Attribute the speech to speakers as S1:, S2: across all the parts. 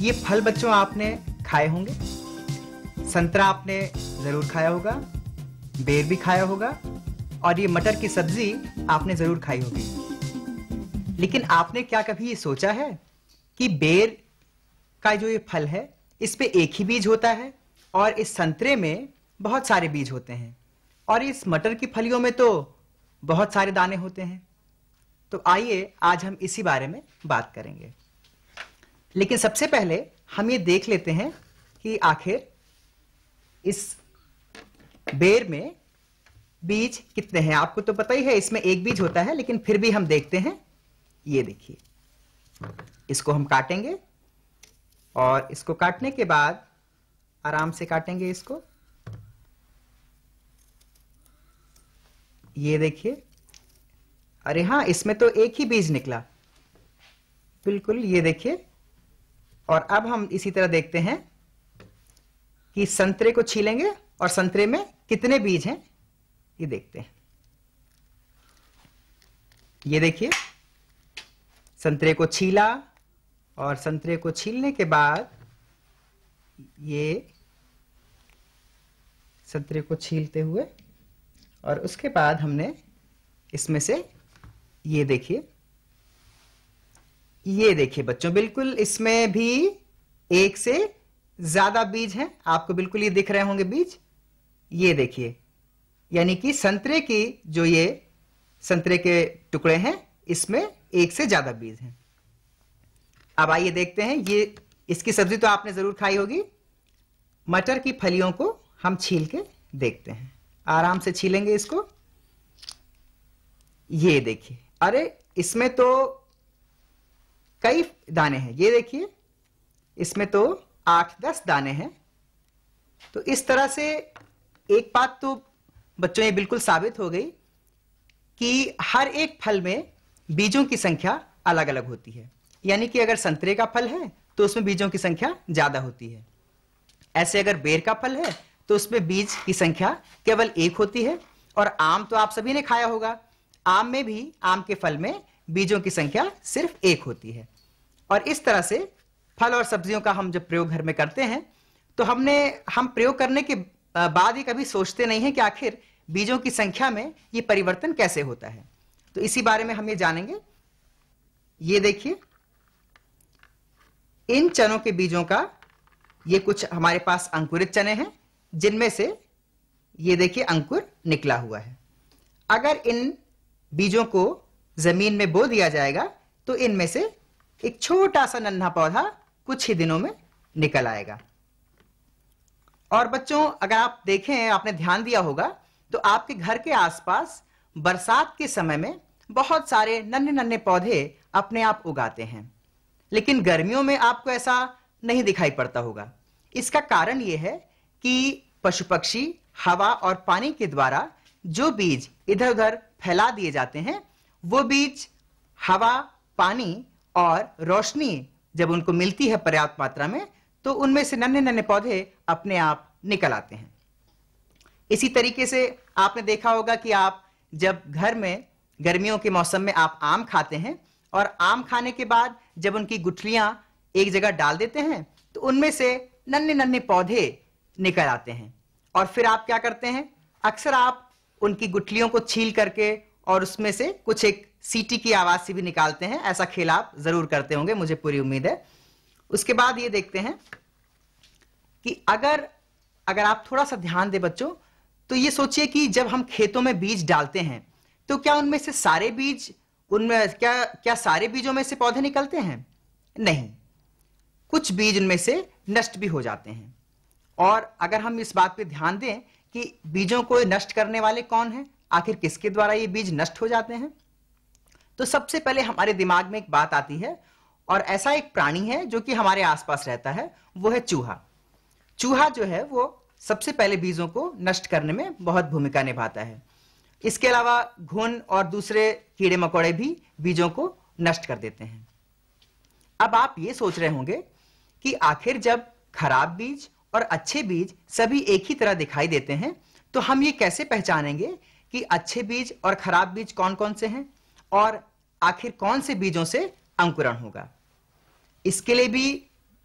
S1: ये फल बच्चों आपने खाए होंगे संतरा आपने जरूर खाया होगा बेर भी खाया होगा और ये मटर की सब्जी आपने जरूर खाई होगी लेकिन आपने क्या कभी ये सोचा है कि बेर का जो ये फल है इस पे एक ही बीज होता है और इस संतरे में बहुत सारे बीज होते हैं और इस मटर की फलियों में तो बहुत सारे दाने होते हैं तो आइए आज हम इसी बारे में बात करेंगे लेकिन सबसे पहले हम ये देख लेते हैं कि आखिर इस बेर में बीज कितने हैं आपको तो पता ही है इसमें एक बीज होता है लेकिन फिर भी हम देखते हैं ये देखिए इसको हम काटेंगे और इसको काटने के बाद आराम से काटेंगे इसको ये देखिए अरे हाँ इसमें तो एक ही बीज निकला बिल्कुल ये देखिए और अब हम इसी तरह देखते हैं कि संतरे को छीलेंगे और संतरे में कितने बीज हैं ये देखते हैं ये देखिए संतरे को छीला और संतरे को छीलने के बाद ये संतरे को छीलते हुए और उसके बाद हमने इसमें से ये देखिए ये देखिए बच्चों बिल्कुल इसमें भी एक से ज्यादा बीज है आपको बिल्कुल ये दिख रहे होंगे बीज ये देखिए यानी कि संतरे की जो ये संतरे के टुकड़े हैं इसमें एक से ज्यादा बीज हैं अब आइए देखते हैं ये इसकी सब्जी तो आपने जरूर खाई होगी मटर की फलियों को हम छील के देखते हैं आराम से छीलेंगे इसको ये देखिए अरे इसमें तो कई दाने हैं ये देखिए इसमें तो आठ दस दाने हैं तो इस तरह से एक बात तो बच्चों ये बिल्कुल साबित हो गई कि हर एक फल में बीजों की संख्या अलग अलग होती है यानी कि अगर संतरे का फल है तो उसमें बीजों की संख्या ज्यादा होती है ऐसे अगर बेर का फल है तो उसमें बीज की संख्या केवल एक होती है और आम तो आप सभी ने खाया होगा आम में भी आम के फल में बीजों की संख्या सिर्फ एक होती है और इस तरह से फल और सब्जियों का हम जब प्रयोग घर में करते हैं तो हमने हम प्रयोग करने के बाद ही कभी सोचते नहीं है कि आखिर बीजों की संख्या में ये परिवर्तन कैसे होता है तो इसी बारे में हम ये जानेंगे ये देखिए इन चनों के बीजों का ये कुछ हमारे पास अंकुरित चने हैं जिनमें से ये देखिए अंकुर निकला हुआ है अगर इन बीजों को जमीन में बो दिया जाएगा तो इनमें से एक छोटा सा नन्हा पौधा कुछ ही दिनों में निकल आएगा और बच्चों अगर आप देखें आपने ध्यान दिया होगा तो आपके घर के आसपास बरसात के समय में बहुत सारे नन्हे नन्हे पौधे अपने आप उगाते हैं लेकिन गर्मियों में आपको ऐसा नहीं दिखाई पड़ता होगा इसका कारण यह है कि पशु पक्षी हवा और पानी के द्वारा जो बीज इधर उधर फैला दिए जाते हैं वो बीज हवा पानी और रोशनी जब उनको मिलती है पर्याप्त मात्रा में तो उनमें से नन्हे नन्हे पौधे अपने आप निकल आते हैं इसी तरीके से आपने देखा होगा कि आप जब घर में गर्मियों के मौसम में आप आम खाते हैं और आम खाने के बाद जब उनकी गुठलियां एक जगह डाल देते हैं तो उनमें से नन्हे नन्हे पौधे निकल आते हैं और फिर आप क्या करते हैं अक्सर आप उनकी गुठलियों को छील करके और उसमें से कुछ एक सीटी की आवाज से भी निकालते हैं ऐसा खेल आप जरूर करते होंगे मुझे पूरी उम्मीद है उसके बाद ये देखते हैं कि अगर अगर आप थोड़ा सा ध्यान दें बच्चों तो ये सोचिए कि जब हम खेतों में बीज डालते हैं तो क्या उनमें से सारे बीज उनमें क्या क्या सारे बीजों में से पौधे निकलते हैं नहीं कुछ बीज उनमें से नष्ट भी हो जाते हैं और अगर हम इस बात पे ध्यान दें कि बीजों को नष्ट करने वाले कौन हैं आखिर किसके द्वारा ये बीज नष्ट हो जाते हैं तो सबसे पहले हमारे दिमाग में एक बात आती है और ऐसा एक प्राणी है जो कि हमारे आसपास रहता है वो है चूहा चूहा जो है वो सबसे पहले बीजों को नष्ट करने में बहुत भूमिका निभाता है इसके अलावा घुन और दूसरे कीड़े मकोड़े भी बीजों को नष्ट कर देते हैं अब आप ये सोच रहे होंगे कि आखिर जब खराब बीज और अच्छे बीज सभी एक ही तरह दिखाई देते हैं तो हम ये कैसे पहचानेंगे कि अच्छे बीज और खराब बीज कौन कौन से हैं और आखिर कौन से बीजों से अंकुरण होगा इसके लिए भी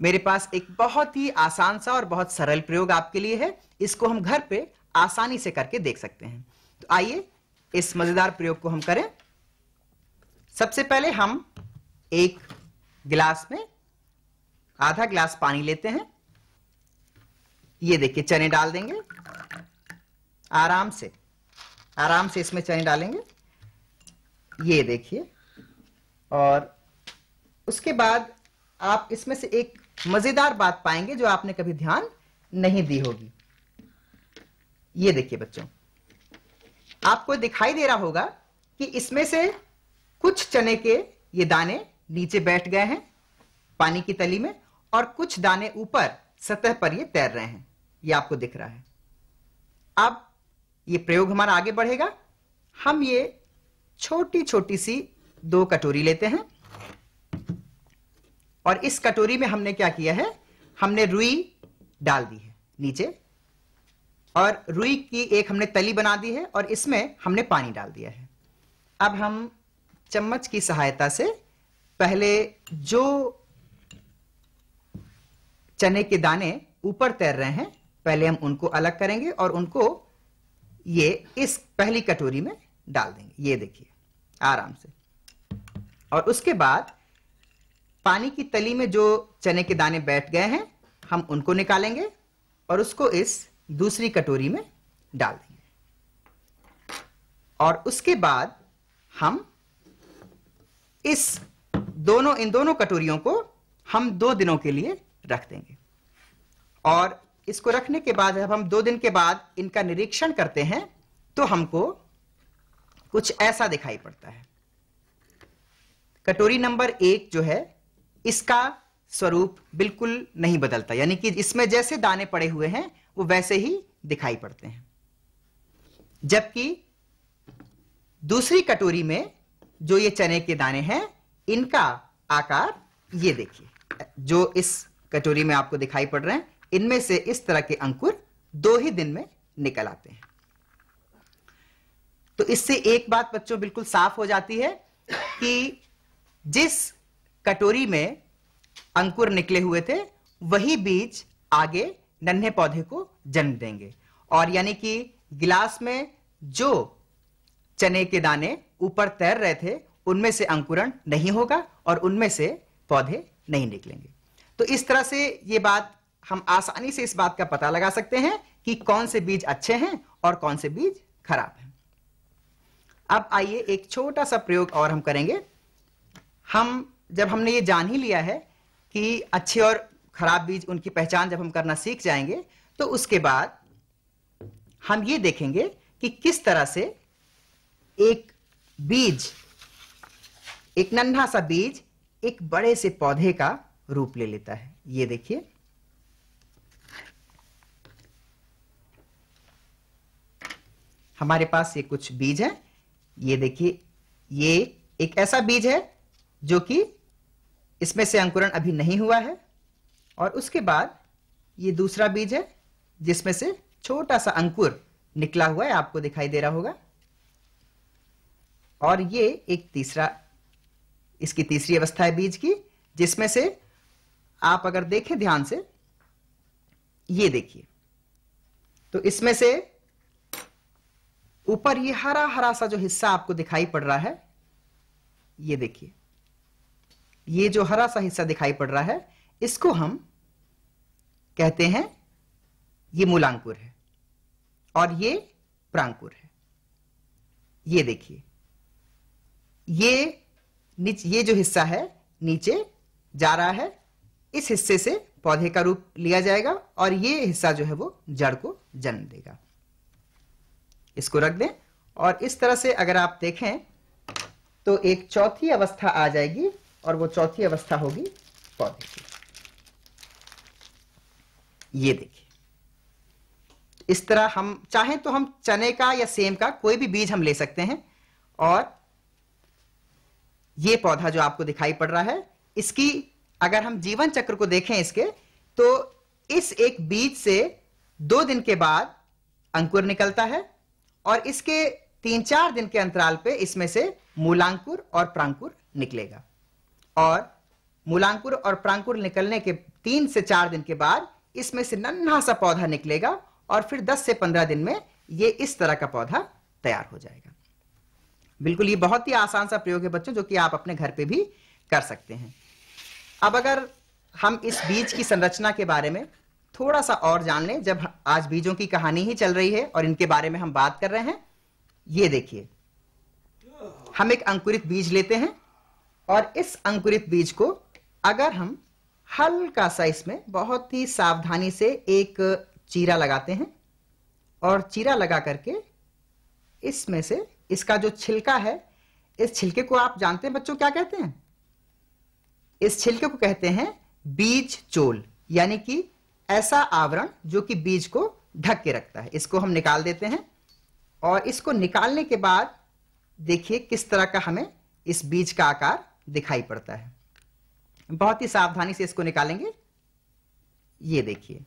S1: मेरे पास एक बहुत ही आसान सा और बहुत सरल प्रयोग आपके लिए है इसको हम घर पे आसानी से करके देख सकते हैं तो आइए इस मजेदार प्रयोग को हम करें सबसे पहले हम एक गिलास में आधा गिलास पानी लेते हैं ये देखिए चने डाल देंगे आराम से आराम से इसमें चने डालेंगे ये देखिए और उसके बाद आप इसमें से एक मजेदार बात पाएंगे जो आपने कभी ध्यान नहीं दी होगी ये देखिए बच्चों आपको दिखाई दे रहा होगा कि इसमें से कुछ चने के ये दाने नीचे बैठ गए हैं पानी की तली में और कुछ दाने ऊपर सतह पर ये तैर रहे हैं ये आपको दिख रहा है अब ये प्रयोग हमारा आगे बढ़ेगा हम ये छोटी छोटी सी दो कटोरी लेते हैं और इस कटोरी में हमने क्या किया है हमने रुई डाल दी है नीचे और रुई की एक हमने तली बना दी है और इसमें हमने पानी डाल दिया है अब हम चम्मच की सहायता से पहले जो चने के दाने ऊपर तैर रहे हैं पहले हम उनको अलग करेंगे और उनको ये इस पहली कटोरी में डाल देंगे ये देखिए आराम से और उसके बाद पानी की तली में जो चने के दाने बैठ गए हैं हम उनको निकालेंगे और उसको इस दूसरी कटोरी में डाल देंगे और उसके बाद हम इस दोनों इन दोनों कटोरियों को हम दो दिनों के लिए रख देंगे और इसको रखने के बाद जब हम दो दिन के बाद इनका निरीक्षण करते हैं तो हमको कुछ ऐसा दिखाई पड़ता है कटोरी नंबर एक जो है इसका स्वरूप बिल्कुल नहीं बदलता यानी कि इसमें जैसे दाने पड़े हुए हैं वो वैसे ही दिखाई पड़ते हैं जबकि दूसरी कटोरी में जो ये चने के दाने हैं इनका आकार ये देखिए जो इस कटोरी में आपको दिखाई पड़ रहे हैं इनमें से इस तरह के अंकुर दो ही दिन में निकल आते हैं तो इससे एक बात बच्चों बिल्कुल साफ हो जाती है कि जिस कटोरी में अंकुर निकले हुए थे वही बीज आगे नन्हे पौधे को जन्म देंगे और यानी कि गिलास में जो चने के दाने ऊपर तैर रहे थे उनमें से अंकुरण नहीं होगा और उनमें से पौधे नहीं निकलेंगे तो इस तरह से ये बात हम आसानी से इस बात का पता लगा सकते हैं कि कौन से बीज अच्छे हैं और कौन से बीज खराब हैं अब आइए एक छोटा सा प्रयोग और हम करेंगे हम जब हमने ये जान ही लिया है कि अच्छे और खराब बीज उनकी पहचान जब हम करना सीख जाएंगे तो उसके बाद हम ये देखेंगे कि किस तरह से एक बीज एक नन्हा सा बीज एक बड़े से पौधे का रूप ले लेता है ये देखिए हमारे पास ये कुछ बीज है ये देखिए ये एक ऐसा बीज है जो कि इसमें से अंकुरण अभी नहीं हुआ है और उसके बाद ये दूसरा बीज है जिसमें से छोटा सा अंकुर निकला हुआ है आपको दिखाई दे रहा होगा और ये एक तीसरा इसकी तीसरी अवस्था है बीज की जिसमें से आप अगर देखें ध्यान से ये देखिए तो इसमें से ऊपर ये हरा हरा सा जो हिस्सा आपको दिखाई पड़ रहा है ये देखिए ये जो हरा सा हिस्सा दिखाई पड़ रहा है इसको हम कहते हैं ये मूलांकुर है और ये प्रांकुर है ये देखिए ये नीचे ये जो हिस्सा है नीचे जा रहा है इस हिस्से से पौधे का रूप लिया जाएगा और ये हिस्सा जो है वो जड़ को जन्म देगा इसको रख दें और इस तरह से अगर आप देखें तो एक चौथी अवस्था आ जाएगी और वो चौथी अवस्था होगी पौधे की ये देखिए इस तरह हम चाहें तो हम चने का या सेम का कोई भी बीज हम ले सकते हैं और ये पौधा जो आपको दिखाई पड़ रहा है इसकी अगर हम जीवन चक्र को देखें इसके तो इस एक बीज से दो दिन के बाद अंकुर निकलता है और इसके तीन चार दिन के अंतराल पे इसमें से मूलांकुर और प्रांकुर निकलेगा और मूलांकुर और प्रांकुर निकलने के तीन से चार दिन के बाद इसमें से नन्हा सा पौधा निकलेगा और फिर 10 से 15 दिन में ये इस तरह का पौधा तैयार हो जाएगा बिल्कुल ये बहुत ही आसान सा प्रयोग है बच्चों जो कि आप अपने घर पे भी कर सकते हैं अब अगर हम इस बीज की संरचना के बारे में थोड़ा सा और जान लें जब आज बीजों की कहानी ही चल रही है और इनके बारे में हम बात कर रहे हैं ये देखिए हम एक अंकुरित बीज लेते हैं और इस अंकुरित बीज को अगर हम हल्का सा इसमें बहुत ही सावधानी से एक चीरा लगाते हैं और चीरा लगा करके इसमें से इसका जो छिलका है इस छिलके को आप जानते हैं बच्चों क्या कहते हैं इस छिलके को कहते हैं बीज चोल यानी कि ऐसा आवरण जो कि बीज को ढक के रखता है इसको हम निकाल देते हैं और इसको निकालने के बाद देखिए किस तरह का हमें इस बीज का आकार दिखाई पड़ता है बहुत ही सावधानी से इसको निकालेंगे ये देखिए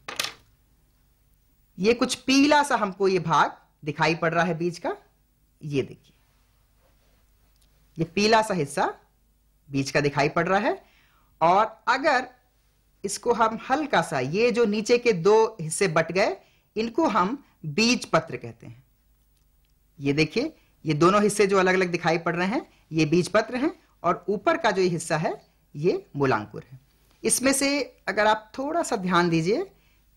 S1: ये कुछ पीला सा हमको ये भाग दिखाई पड़ रहा है बीज का ये देखिए ये पीला सा हिस्सा बीज का दिखाई पड़ रहा है और अगर इसको हम हल्का सा ये जो नीचे के दो हिस्से बट गए इनको हम बीज पत्र कहते हैं ये देखिए ये दोनों हिस्से जो अलग अलग दिखाई पड़ रहे हैं ये बीज पत्र हैं और ऊपर का जो हिस्सा है ये मूलांकुर है इसमें से अगर आप थोड़ा सा ध्यान दीजिए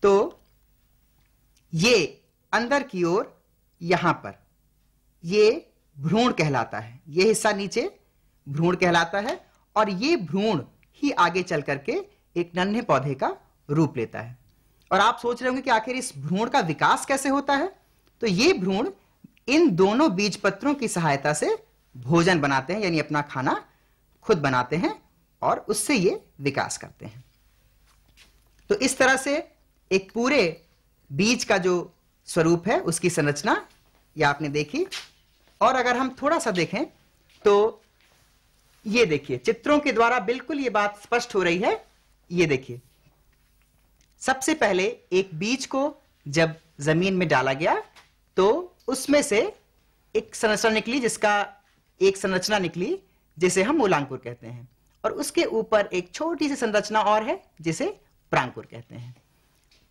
S1: तो ये अंदर की ओर यहां पर ये भ्रूण कहलाता है ये हिस्सा नीचे भ्रूण कहलाता है और ये भ्रूण ही आगे चल करके एक नन्हे पौधे का रूप लेता है और आप सोच रहे होंगे कि आखिर इस भ्रूण का विकास कैसे होता है तो ये भ्रूण इन दोनों बीज पत्रों की सहायता से भोजन बनाते हैं यानी अपना खाना खुद बनाते हैं और उससे ये विकास करते हैं तो इस तरह से एक पूरे बीज का जो स्वरूप है उसकी संरचना ये आपने देखी और अगर हम थोड़ा सा देखें तो ये देखिए चित्रों के द्वारा बिल्कुल ये बात स्पष्ट हो रही है ये देखिए सबसे पहले एक बीज को जब जमीन में डाला गया तो उसमें से एक संरचना निकली जिसका एक संरचना निकली जिसे हम मूलांकुर कहते हैं और उसके ऊपर एक छोटी सी संरचना और है जिसे प्रांकुर कहते हैं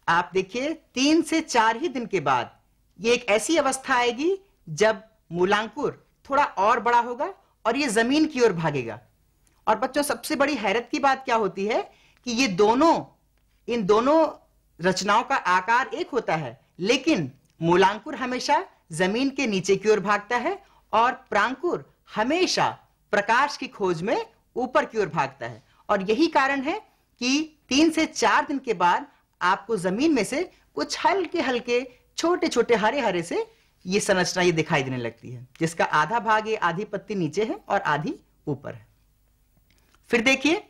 S1: आप देखिए तीन से चार ही दिन के बाद ये एक ऐसी अवस्था आएगी जब मूलांकुर थोड़ा और बड़ा होगा और ये जमीन की ओर भागेगा और बच्चों सबसे बड़ी हैरत की बात क्या होती है कि ये दोनों इन दोनों रचनाओं का आकार एक होता है लेकिन मूलांकुर हमेशा जमीन के नीचे की ओर भागता है और प्रांकुर हमेशा प्रकाश की खोज में ऊपर की ओर भागता है और यही कारण है कि तीन से चार दिन के बाद आपको जमीन में से कुछ हल्के हल्के छोटे छोटे हरे हरे से ये संरचना ये दिखाई देने लगती है जिसका आधा भाग ये आधी पत्ती नीचे है और आधी ऊपर है फिर देखिए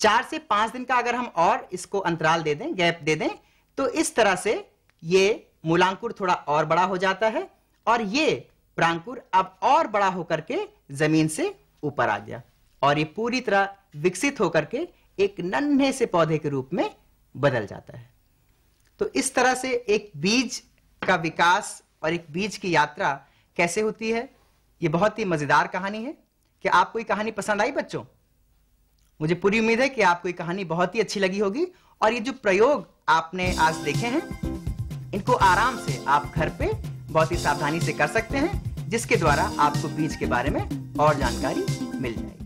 S1: चार से पांच दिन का अगर हम और इसको अंतराल दे दें गैप दे दें तो इस तरह से ये मूलांकुर थोड़ा और बड़ा हो जाता है और ये प्रांकुर अब और बड़ा होकर के जमीन से ऊपर आ गया और ये पूरी तरह विकसित होकर के एक नन्हे से पौधे के रूप में बदल जाता है तो इस तरह से एक बीज का विकास और एक बीज की यात्रा कैसे होती है ये बहुत ही मजेदार कहानी है कि आपको ये कहानी पसंद आई बच्चों मुझे पूरी उम्मीद है कि आपको ये कहानी बहुत ही अच्छी लगी होगी और ये जो प्रयोग आपने आज देखे हैं इनको आराम से आप घर पे बहुत ही सावधानी से कर सकते हैं जिसके द्वारा आपको बीज के बारे में और जानकारी मिल जाएगी